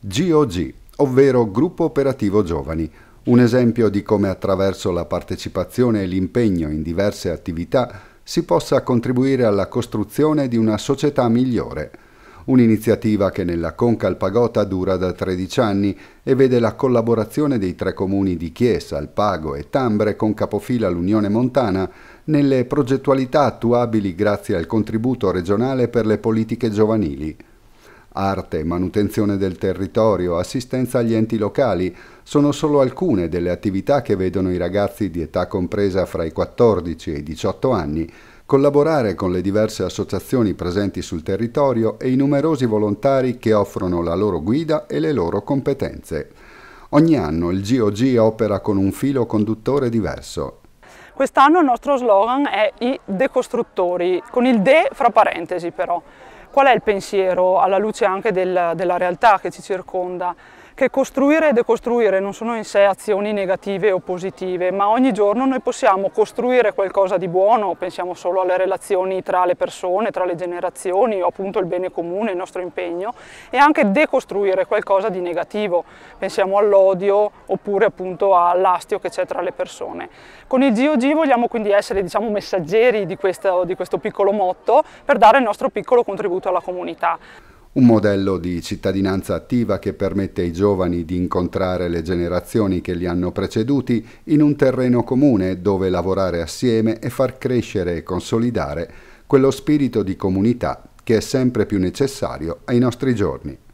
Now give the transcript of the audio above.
GOG, ovvero Gruppo Operativo Giovani, un esempio di come attraverso la partecipazione e l'impegno in diverse attività si possa contribuire alla costruzione di una società migliore. Un'iniziativa che nella Conca Concalpagota dura da 13 anni e vede la collaborazione dei tre comuni di Chiesa, Alpago e Tambre con capofila l'Unione Montana nelle progettualità attuabili grazie al contributo regionale per le politiche giovanili. Arte, manutenzione del territorio, assistenza agli enti locali sono solo alcune delle attività che vedono i ragazzi di età compresa fra i 14 e i 18 anni collaborare con le diverse associazioni presenti sul territorio e i numerosi volontari che offrono la loro guida e le loro competenze. Ogni anno il GOG opera con un filo conduttore diverso. Quest'anno il nostro slogan è i decostruttori, con il de fra parentesi però qual è il pensiero alla luce anche del, della realtà che ci circonda? che costruire e decostruire non sono in sé azioni negative o positive, ma ogni giorno noi possiamo costruire qualcosa di buono, pensiamo solo alle relazioni tra le persone, tra le generazioni o appunto il bene comune, il nostro impegno, e anche decostruire qualcosa di negativo, pensiamo all'odio oppure appunto all'astio che c'è tra le persone. Con il GOG vogliamo quindi essere diciamo, messaggeri di questo, di questo piccolo motto per dare il nostro piccolo contributo alla comunità un modello di cittadinanza attiva che permette ai giovani di incontrare le generazioni che li hanno preceduti in un terreno comune dove lavorare assieme e far crescere e consolidare quello spirito di comunità che è sempre più necessario ai nostri giorni.